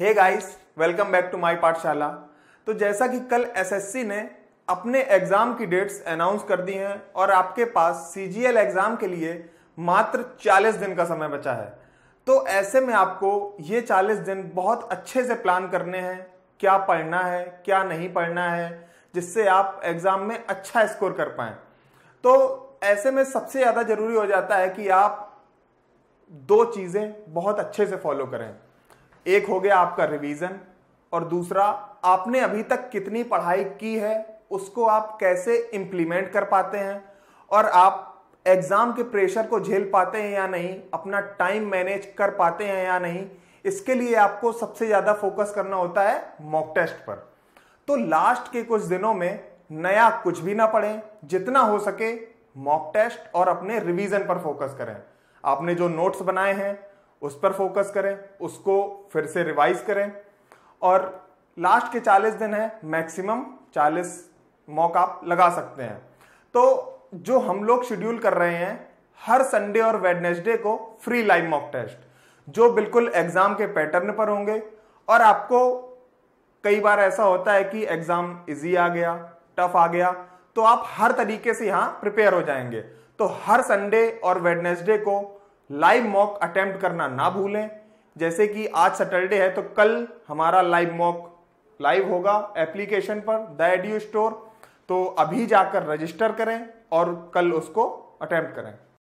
hey guys welcome back to my Pathshala तो जैसा कि कल एसएससी ने अपने एग्ज़ाम की डेट्स अनाउंस कर दी हैं और आपके पास सीजीएल एग्ज़ाम के लिए मात्र 40 दिन का समय बचा है तो ऐसे में आपको ये 40 दिन बहुत अच्छे से प्लान करने हैं क्या पढ़ना है क्या नहीं पढ़ना है जिससे आप एग्ज़ाम में अच्छा स्कोर कर पाए तो ऐसे में सबसे ज़्यादा ज़रूरी हो जाता है कि आप दो चीज़ें बहुत अच्छे से फॉलो करें एक हो गया आपका रिवीजन और दूसरा आपने अभी तक कितनी पढ़ाई की है उसको आप कैसे इंप्लीमेंट कर पाते हैं और आप एग्ज़ाम के प्रेशर को झेल पाते हैं या नहीं अपना टाइम मैनेज कर पाते हैं या नहीं इसके लिए आपको सबसे ज़्यादा फोकस करना होता है मॉक टेस्ट पर तो लास्ट के कुछ दिनों में नया कुछ भी ना पढ़ें जितना हो सके मॉक टेस्ट और अपने रिवीजन पर फोकस करें आपने जो नोट्स बनाए हैं उस पर फोकस करें उसको फिर से रिवाइज करें और लास्ट के 40 दिन है मैक्सिमम 40 मॉक आप लगा सकते हैं तो जो हम लोग शेड्यूल कर रहे हैं हर संडे और वेडनेसडे को फ्री लाइव मॉक टेस्ट जो बिल्कुल एग्जाम के पैटर्न पर होंगे और आपको कई बार ऐसा होता है कि एग्जाम इजी आ गया टफ आ गया तो आप हर तरीके से यहां प्रिपेयर हो जाएंगे तो हर संडे और वेडनेसडे को लाइव मॉक अटेम्प्ट करना ना भूलें जैसे कि आज सैटरडे है तो कल हमारा लाइव मॉक लाइव होगा एप्लीकेशन पर द एडियो स्टोर तो अभी जाकर रजिस्टर करें और कल उसको अटेम्प्ट करें